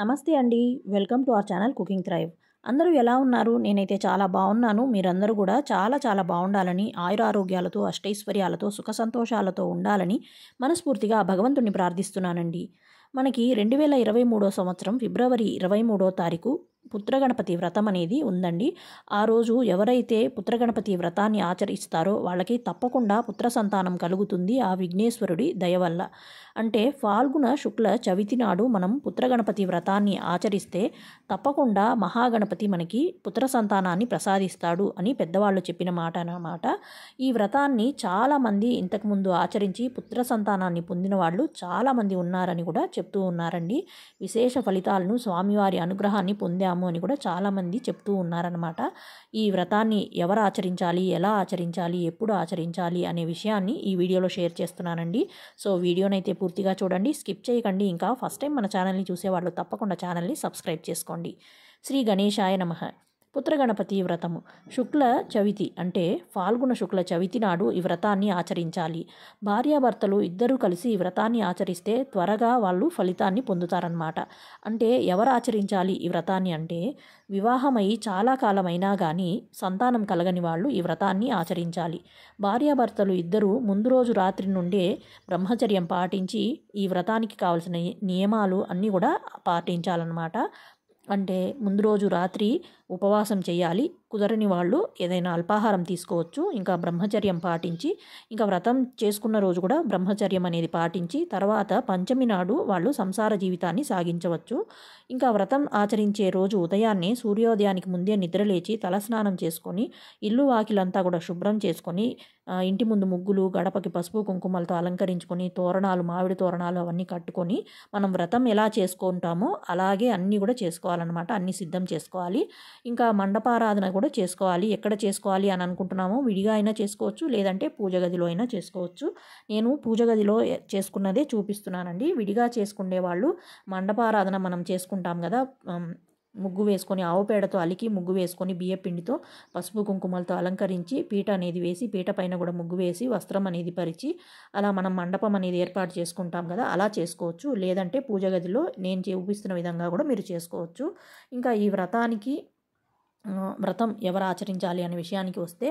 నమస్తే అండి welcome to our channel cooking thrive అందరూ ఎలా ఉన్నారు నేనైతే చాలా బాగున్నాను మీరందరూ కూడా చాలా చాలా బాగుండాలని ఆయురారోగ్యాలతో అష్టైశ్వర్యాలతో సుఖ సంతోషాలతో ఉండాలని మనస్ఫూర్తిగా భగవంతుణ్ణి ప్రార్థిస్తున్నానండి మనకి రెండు వేల ఇరవై మూడో సంవత్సరం ఫిబ్రవరి ఇరవై మూడో తారీఖు పుత్రగణపతి వ్రతం అనేది ఉందండి ఆ రోజు ఎవరైతే పుత్రగణపతి వ్రతాన్ని ఆచరిస్తారో వాళ్ళకి తప్పకుండా పుత్ర సంతానం కలుగుతుంది ఆ విఘ్నేశ్వరుడి దయ వల్ల అంటే ఫాల్గుణ శుక్ల చవితి నాడు మనం పుత్రగణపతి వ్రతాన్ని ఆచరిస్తే తప్పకుండా మహాగణపతి మనకి పుత్ర సంతానాన్ని ప్రసాదిస్తాడు అని పెద్దవాళ్ళు చెప్పిన మాట అన్నమాట ఈ వ్రతాన్ని చాలామంది ఇంతకుముందు ఆచరించి పుత్ర సంతానాన్ని పొందిన వాళ్ళు చాలామంది ఉన్నారని కూడా చెప్తూ ఉన్నారండి విశేష ఫలితాలను స్వామివారి అనుగ్రహాన్ని పొందాము చేస్తాము అని కూడా చాలామంది చెప్తూ ఉన్నారనమాట ఈ వ్రతాన్ని ఎవరు ఆచరించాలి ఎలా ఆచరించాలి ఎప్పుడు ఆచరించాలి అనే విషయాన్ని ఈ వీడియోలో షేర్ చేస్తున్నానండి సో వీడియోనైతే పూర్తిగా చూడండి స్కిప్ చేయకండి ఇంకా ఫస్ట్ టైం మన ఛానల్ని చూసేవాళ్ళు తప్పకుండా ఛానల్ని సబ్స్క్రైబ్ చేసుకోండి శ్రీ గణేశాయ నమ పుత్రగణపతి వ్రతము శుక్ల చవితి అంటే ఫాల్గుణ శుక్ల చవితి నాడు ఈ వ్రతాన్ని ఆచరించాలి భార్యాభర్తలు ఇద్దరూ కలిసి ఈ వ్రతాన్ని ఆచరిస్తే త్వరగా వాళ్ళు ఫలితాన్ని పొందుతారనమాట అంటే ఎవరు ఆచరించాలి ఈ వ్రతాన్ని అంటే వివాహమై చాలా కాలమైనా కానీ సంతానం కలగని వాళ్ళు ఈ వ్రతాన్ని ఆచరించాలి భార్యాభర్తలు ఇద్దరూ ముందు రోజు రాత్రి నుండే బ్రహ్మచర్యం పాటించి ఈ వ్రతానికి కావలసిన నియమాలు అన్నీ కూడా పాటించాలన్నమాట అంటే ముందు రోజు రాత్రి ఉపవాసం చేయాలి కుదరని వాళ్ళు ఏదైనా అల్పాహారం తీసుకోవచ్చు ఇంకా బ్రహ్మచర్యం పాటించి ఇంకా వ్రతం చేసుకున్న రోజు కూడా బ్రహ్మచర్యం అనేది పాటించి తర్వాత పంచమి నాడు వాళ్ళు సంసార జీవితాన్ని సాగించవచ్చు ఇంకా వ్రతం ఆచరించే రోజు ఉదయాన్నే సూర్యోదయానికి ముందే నిద్రలేచి తలస్నానం చేసుకొని ఇల్లు వాకిలంతా కూడా శుభ్రం చేసుకొని ఇంటి ముందు ముగ్గులు గడపకి పసుపు కుంకుమలతో అలంకరించుకొని తోరణాలు మామిడి తోరణాలు అవన్నీ కట్టుకొని మనం వ్రతం ఎలా చేసుకుంటామో అలాగే అన్నీ కూడా చేసుకోవాలన్నమాట అన్నీ సిద్ధం చేసుకోవాలి ఇంకా మండపారాధన కూడా చేసుకోవాలి ఎక్కడ చేసుకోవాలి అని అనుకుంటున్నామో విడిగా అయినా చేసుకోవచ్చు లేదంటే పూజ గదిలో అయినా చేసుకోవచ్చు నేను పూజ గదిలో చేసుకున్నదే చూపిస్తున్నానండి విడిగా చేసుకునే వాళ్ళు మండపారాధన మనం చేసుకుంటాం కదా ముగ్గు వేసుకొని ఆవు పేడతో అలికి ముగ్గు వేసుకొని బియ్య పిండితో పసుపు కుంకుమలతో అలంకరించి పీట అనేది వేసి పీట పైన కూడా ముగ్గు వేసి వస్త్రం అనేది పరిచి అలా మనం మండపం అనేది ఏర్పాటు చేసుకుంటాం కదా అలా చేసుకోవచ్చు లేదంటే పూజ గదిలో నేను చూపిస్తున్న విధంగా కూడా మీరు చేసుకోవచ్చు ఇంకా ఈ వ్రతానికి వ్రతం ఎవరు ఆచరించాలి అనే విషయానికి వస్తే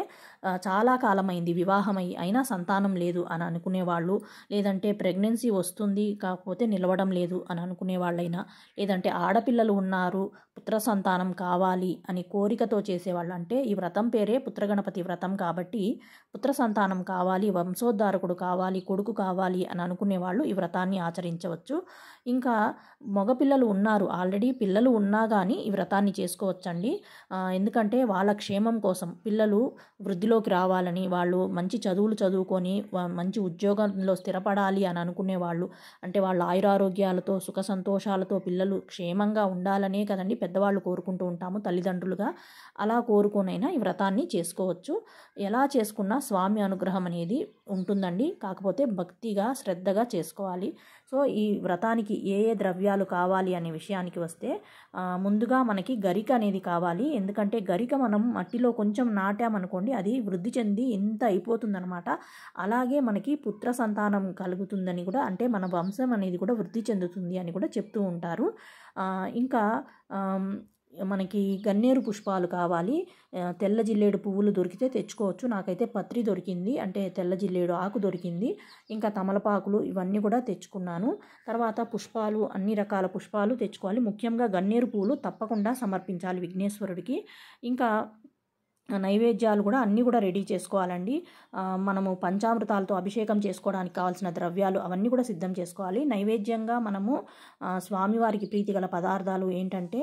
చాలా కాలమైంది వివాహమై అయినా సంతానం లేదు అని అనుకునేవాళ్ళు లేదంటే ప్రెగ్నెన్సీ వస్తుంది కాకపోతే నిలవడం లేదు అని అనుకునే వాళ్ళైనా లేదంటే ఆడపిల్లలు ఉన్నారు పుత్ర సంతానం కావాలి అని కోరికతో చేసేవాళ్ళు అంటే ఈ వ్రతం పేరే పుత్రగణపతి వ్రతం కాబట్టి పుత్ర సంతానం కావాలి వంశోద్ధారకుడు కావాలి కొడుకు కావాలి అని అనుకునేవాళ్ళు ఈ వ్రతాన్ని ఆచరించవచ్చు ఇంకా మగపిల్లలు ఉన్నారు ఆల్రెడీ పిల్లలు ఉన్నా కానీ ఈ వ్రతాన్ని చేసుకోవచ్చండి ఎందుకంటే వాళ్ళ క్షేమం కోసం పిల్లలు వృద్ధిలోకి రావాలని వాళ్ళు మంచి చదువులు చదువుకొని మంచి ఉద్యోగంలో స్థిరపడాలి అని అనుకునేవాళ్ళు అంటే వాళ్ళ ఆయురారోగ్యాలతో సుఖ సంతోషాలతో పిల్లలు క్షేమంగా ఉండాలనే కదండి పెద్దవాళ్ళు కోరుకుంటూ ఉంటాము తల్లిదండ్రులుగా అలా కోరుకునైనా ఈ వ్రతాన్ని చేసుకోవచ్చు ఎలా చేసుకున్నా స్వామి అనుగ్రహం అనేది ఉంటుందండి కాకపోతే భక్తిగా శ్రద్ధగా చేసుకోవాలి సో ఈ వ్రతానికి ఏ ఏ ద్రవ్యాలు కావాలి అనే విషయానికి వస్తే ముందుగా మనకి గరిక అనేది కావాలి ఎందుకంటే గరిక మనం మట్టిలో కొంచెం నాటామనుకోండి అది వృద్ధి చెంది ఇంత అయిపోతుందనమాట అలాగే మనకి పుత్ర సంతానం కలుగుతుందని కూడా అంటే మన వంశం అనేది కూడా వృద్ధి చెందుతుంది అని కూడా చెప్తూ ఉంటారు ఇంకా మనకి గన్నేరు పుష్పాలు కావాలి తెల్ల జిల్లేడు పువ్వులు దొరికితే తెచ్చుకోవచ్చు నాకైతే పత్రి దొరికింది అంటే తెల్ల జిల్లేడు ఆకు దొరికింది ఇంకా తమలపాకులు ఇవన్నీ కూడా తెచ్చుకున్నాను తర్వాత పుష్పాలు అన్ని రకాల పుష్పాలు తెచ్చుకోవాలి ముఖ్యంగా గన్నేరు పువ్వులు తప్పకుండా సమర్పించాలి విఘ్నేశ్వరుడికి ఇంకా నైవేద్యాలు కూడా అన్నీ కూడా రెడీ చేసుకోవాలండి మనము పంచామృతాలతో అభిషేకం చేసుకోవడానికి కావాల్సిన ద్రవ్యాలు అవన్నీ కూడా సిద్ధం చేసుకోవాలి నైవేద్యంగా మనము స్వామివారికి ప్రీతి గల పదార్థాలు ఏంటంటే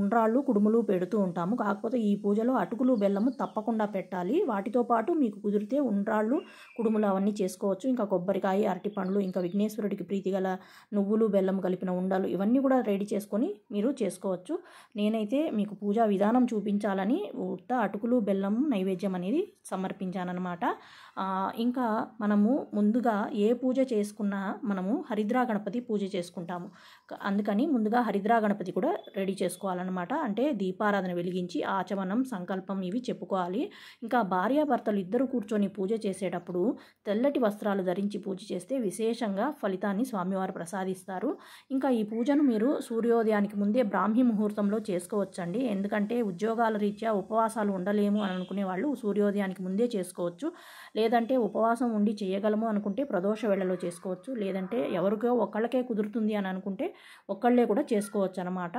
ఉండ్రాళ్ళు కుడుములు పెడుతూ ఉంటాము కాకపోతే ఈ పూజలో అటుకులు బెల్లము తప్పకుండా పెట్టాలి వాటితో పాటు మీకు కుదిరితే ఉండ్రాళ్ళు కుడుములు అవన్నీ చేసుకోవచ్చు ఇంకా కొబ్బరికాయ అరటి పండ్లు ఇంకా విఘ్నేశ్వరుడికి ప్రీతి గల నువ్వులు బెల్లం కలిపిన ఉండలు ఇవన్నీ కూడా రెడీ చేసుకొని మీరు చేసుకోవచ్చు నేనైతే మీకు పూజా విధానం చూపించాలని ఉత్త అటుకులు బెల్లం నైవేద్యం అనేది సమర్పించానమాట ఇంకా మనము ముందుగా ఏ పూజ చేసుకున్నా మనము హరిద్రా గణపతి పూజ చేసుకుంటాము అందుకని ముందుగా హరిద్రా గణపతి కూడా రెడీ చేసుకోవాలన్నమాట అంటే దీపారాధన వెలిగించి ఆచమనం సంకల్పం ఇవి చెప్పుకోవాలి ఇంకా భార్యాభర్తలు ఇద్దరు కూర్చొని పూజ చేసేటప్పుడు తెల్లటి వస్త్రాలు ధరించి పూజ చేస్తే విశేషంగా ఫలితాన్ని స్వామివారు ప్రసాదిస్తారు ఇంకా ఈ పూజను మీరు సూర్యోదయానికి ముందే బ్రాహ్మీ ముహూర్తంలో చేసుకోవచ్చండి ఎందుకంటే ఉద్యోగాల రీత్యా ఉపవాసాలు ఉండలేము అని అనుకునే వాళ్ళు సూర్యోదయానికి ముందే చేసుకోవచ్చు లేదంటే ఉపవాసం ఉండి చేయగలము అనుకుంటే ప్రదోష వేళలో చేసుకోవచ్చు లేదంటే ఎవరికో ఒకళ్ళకే కుదురుతుంది అని అనుకుంటే ఒక్కళ్ళే కూడా చేసుకోవచ్చు అనమాట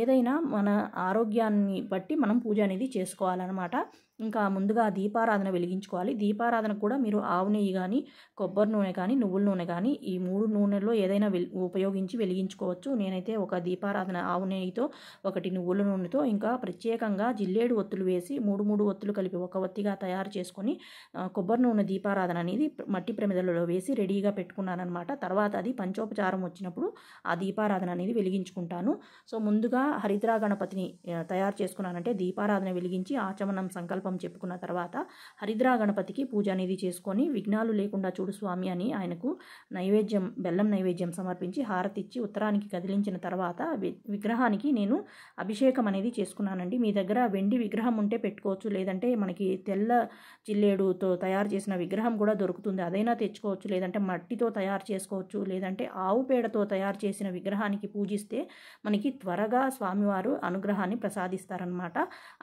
ఏదైనా మన ఆరోగ్యాన్ని బట్టి మనం పూజ అనేది చేసుకోవాలన్నమాట ఇంకా ముందుగా దీపారాధన వెలిగించుకోవాలి దీపారాధన కూడా మీరు ఆవు నెయ్యి కానీ కొబ్బరి నూనె కానీ నువ్వుల నూనె కానీ ఈ మూడు నూనెల్లో ఏదైనా ఉపయోగించి వెలిగించుకోవచ్చు నేనైతే ఒక దీపారాధన ఆవు నెయ్యితో ఒకటి నువ్వుల నూనెతో ఇంకా ప్రత్యేకంగా జిల్లేడు ఒత్తులు వేసి మూడు మూడు ఒత్తులు కలిపి ఒక ఒత్తిగా తయారు చేసుకొని కొబ్బరి నూనె దీపారాధన అనేది మట్టి ప్రమిదలలో వేసి రెడీగా పెట్టుకున్నానమాట తర్వాత అది పంచోపచారం వచ్చినప్పుడు ఆ దీపారాధన అనేది వెలిగించుకుంటాను సో ముందుగా హరిద్రా గణపతిని తయారు చేసుకున్నానంటే దీపారాధన వెలిగించి ఆచమనం సంకల్పం సంకల్పం చెప్పుకున్న తర్వాత హరిద్రా గణపతికి పూజ అనేది చేసుకొని విఘ్నాలు లేకుండా చూడు స్వామి అని ఆయనకు నైవేద్యం బెల్లం నైవేద్యం సమర్పించి హారతిచ్చి ఉత్తరానికి కదిలించిన తర్వాత విగ్రహానికి నేను అభిషేకం అనేది చేసుకున్నానండి మీ దగ్గర వెండి విగ్రహం ఉంటే పెట్టుకోవచ్చు లేదంటే మనకి తెల్ల చిల్లేడుతో తయారు చేసిన విగ్రహం కూడా దొరుకుతుంది అదైనా తెచ్చుకోవచ్చు లేదంటే మట్టితో తయారు చేసుకోవచ్చు లేదంటే ఆవు పేడతో తయారు చేసిన విగ్రహానికి పూజిస్తే మనకి త్వరగా స్వామివారు అనుగ్రహాన్ని ప్రసాదిస్తారనమాట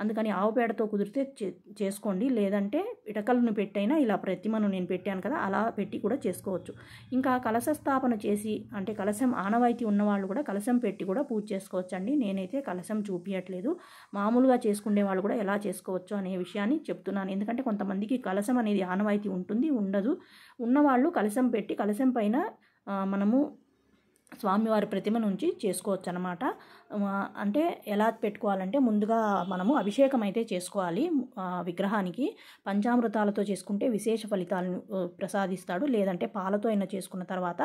అందుకని ఆవు పేడతో కుదిరితే చేసుకోండి లేదంటే పిటకలను పెట్టైనా ఇలా ప్రతిమను నేను పెట్టాను కదా అలా పెట్టి కూడా చేసుకోవచ్చు ఇంకా కలశ స్థాపన చేసి అంటే కలశం ఆనవాయితీ ఉన్నవాళ్ళు కూడా కలశం పెట్టి కూడా పూజ చేసుకోవచ్చు అండి నేనైతే కలశం చూపించట్లేదు మామూలుగా చేసుకునే వాళ్ళు కూడా ఎలా చేసుకోవచ్చు అనే విషయాన్ని చెప్తున్నాను ఎందుకంటే కొంతమందికి కలశం అనేది ఆనవాయితీ ఉంటుంది ఉండదు ఉన్నవాళ్ళు కలశం పెట్టి కలశం పైన మనము స్వామివారి ప్రతిమ నుంచి చేసుకోవచ్చు అనమాట అంటే ఎలా పెట్టుకోవాలంటే ముందుగా మనము అభిషేకం అయితే చేసుకోవాలి విగ్రహానికి పంచామృతాలతో చేసుకుంటే విశేష ఫలితాలను ప్రసాదిస్తాడు లేదంటే పాలతో అయినా చేసుకున్న తర్వాత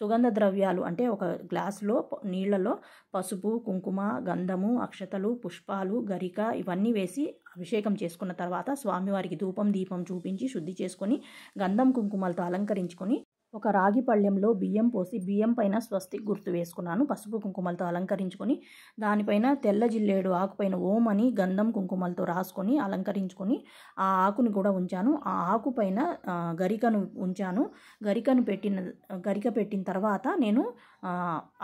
సుగంధ ద్రవ్యాలు అంటే ఒక గ్లాసులో నీళ్లలో పసుపు కుంకుమ గంధము అక్షతలు పుష్పాలు గరిక ఇవన్నీ వేసి అభిషేకం చేసుకున్న తర్వాత స్వామివారికి ధూపం దీపం చూపించి శుద్ధి చేసుకొని గంధం కుంకుమలతో అలంకరించుకొని ఒక రాగి పళ్ళెంలో బియ్యం పోసి బియ్యం పైన స్వస్తిక్ గుర్తు వేసుకున్నాను పసుపు కుంకుమలతో అలంకరించుకొని దానిపైన తెల్ల జిల్లేడు ఆకుపైన ఓం అని గంధం కుంకుమలతో రాసుకొని అలంకరించుకొని ఆ ఆకుని కూడా ఉంచాను ఆ ఆకు పైన గరికను ఉంచాను గరికను పెట్టిన గరిక పెట్టిన తర్వాత నేను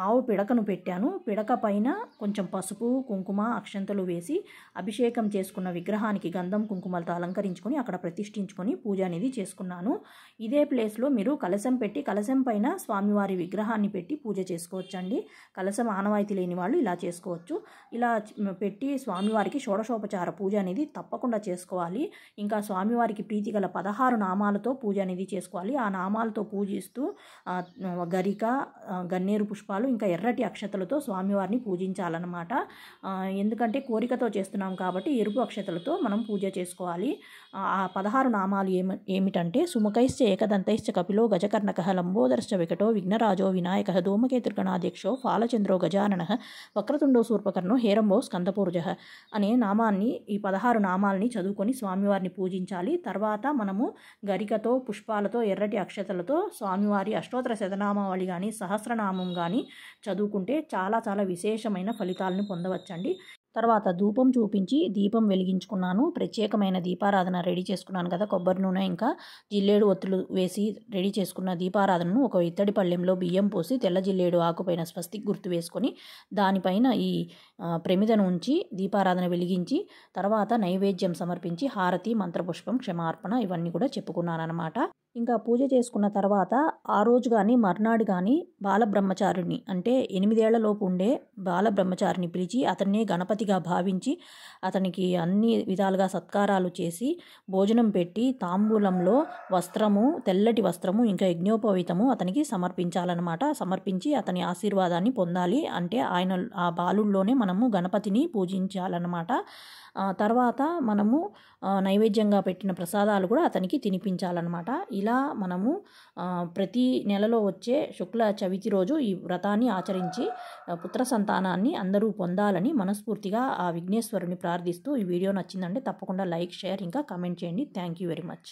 ఆవు పిడకను పెట్టాను పిడక పైన కొంచెం పసుపు కుంకుమ అక్షంతలు వేసి అభిషేకం చేసుకున్న విగ్రహానికి గంధం కుంకుమలతో అలంకరించుకొని అక్కడ ప్రతిష్ఠించుకొని పూజ అనేది చేసుకున్నాను ఇదే ప్లేస్లో మీరు కలశం పెట్టి కలశం పైన స్వామివారి విగ్రహాన్ని పెట్టి పూజ చేసుకోవచ్చండి కలశం ఆనవాయితీ లేని వాళ్ళు ఇలా చేసుకోవచ్చు ఇలా పెట్టి స్వామివారికి షోడశోపచార పూజ అనేది తప్పకుండా చేసుకోవాలి ఇంకా స్వామివారికి ప్రీతిగల పదహారు నామాలతో పూజ అనేది చేసుకోవాలి ఆ నామాలతో పూజిస్తూ గరిక గన్నేరు పుష్పాలు ఇంకా ఎర్రటి అక్షతలతో స్వామివారిని పూజించాలన్నమాట ఎందుకంటే కోరికతో చేస్తున్నాం కాబట్టి ఎరుపు అక్షతలతో మనం పూజ చేసుకోవాలి ఆ పదహారు నామాలు ఏమి ఏమిటంటే సుముఖైశ్చ ఏకదంతైశ్చ కపిలో గజకర్ణ వికర్ణకः లంబోదరశ్చ వికటో విఘ్నరాజో వినాయక ధూమకేతుర్గణాధ్యక్షో ఫాలచంద్రో గజాననః వక్రతుండో సూర్పకర్ణో హేరంబో స్కందపూర్జ అనే నామాన్ని ఈ పదహారు నామాల్ని చదువుకొని స్వామివారిని పూజించాలి తర్వాత మనము గరికతో పుష్పాలతో ఎర్రటి అక్షతలతో స్వామివారి అష్టోత్తర శతనామావళి కానీ సహస్రనామం కానీ చదువుకుంటే చాలా చాలా విశేషమైన ఫలితాలను పొందవచ్చండి తర్వాత ధూపం చూపించి దీపం వెలిగించుకున్నాను ప్రత్యేకమైన దీపారాధన రెడీ చేసుకున్నాను కదా కొబ్బరి నూనె ఇంకా జిల్లేడు ఒత్తులు వేసి రెడీ చేసుకున్న దీపారాధనను ఒక ఇత్తడి పళ్ళెంలో బియ్యం పోసి తెల్ల జిల్లేడు ఆకుపైన స్వస్తికి గుర్తు వేసుకొని దానిపైన ఈ ప్రమిదను ఉంచి దీపారాధన వెలిగించి తర్వాత నైవేద్యం సమర్పించి హారతి మంత్రపుష్పం క్షమార్పణ ఇవన్నీ కూడా చెప్పుకున్నాను అనమాట ఇంకా పూజ చేసుకున్న తర్వాత ఆ రోజు కానీ మర్నాడు కానీ బాలబ్రహ్మచారిని అంటే ఎనిమిదేళ్లలోపు ఉండే బాలబ్రహ్మచారిని పిలిచి అతన్నే గణపతిగా భావించి అతనికి అన్ని విధాలుగా సత్కారాలు చేసి భోజనం పెట్టి తాంబూలంలో వస్త్రము తెల్లటి వస్త్రము ఇంకా యజ్ఞోపవీతము అతనికి సమర్పించాలన్నమాట సమర్పించి అతని ఆశీర్వాదాన్ని పొందాలి అంటే ఆయన ఆ బాలుల్లోనే మనము గణపతిని పూజించాలన్నమాట తర్వాత మనము నైవేద్యంగా పెట్టిన ప్రసాదాలు కూడా అతనికి తినిపించాలన్నమాట ఇలా మనము ప్రతి నెలలో వచ్చే శుక్ల చవితి రోజు ఈ వ్రతాన్ని ఆచరించి పుత్ర సంతానాన్ని అందరూ పొందాలని మనస్ఫూర్తిగా ఆ విఘ్నేశ్వరుని ప్రార్థిస్తూ ఈ వీడియో నచ్చిందంటే తప్పకుండా లైక్ షేర్ ఇంకా కామెంట్ చేయండి థ్యాంక్ యూ వెరీ మచ్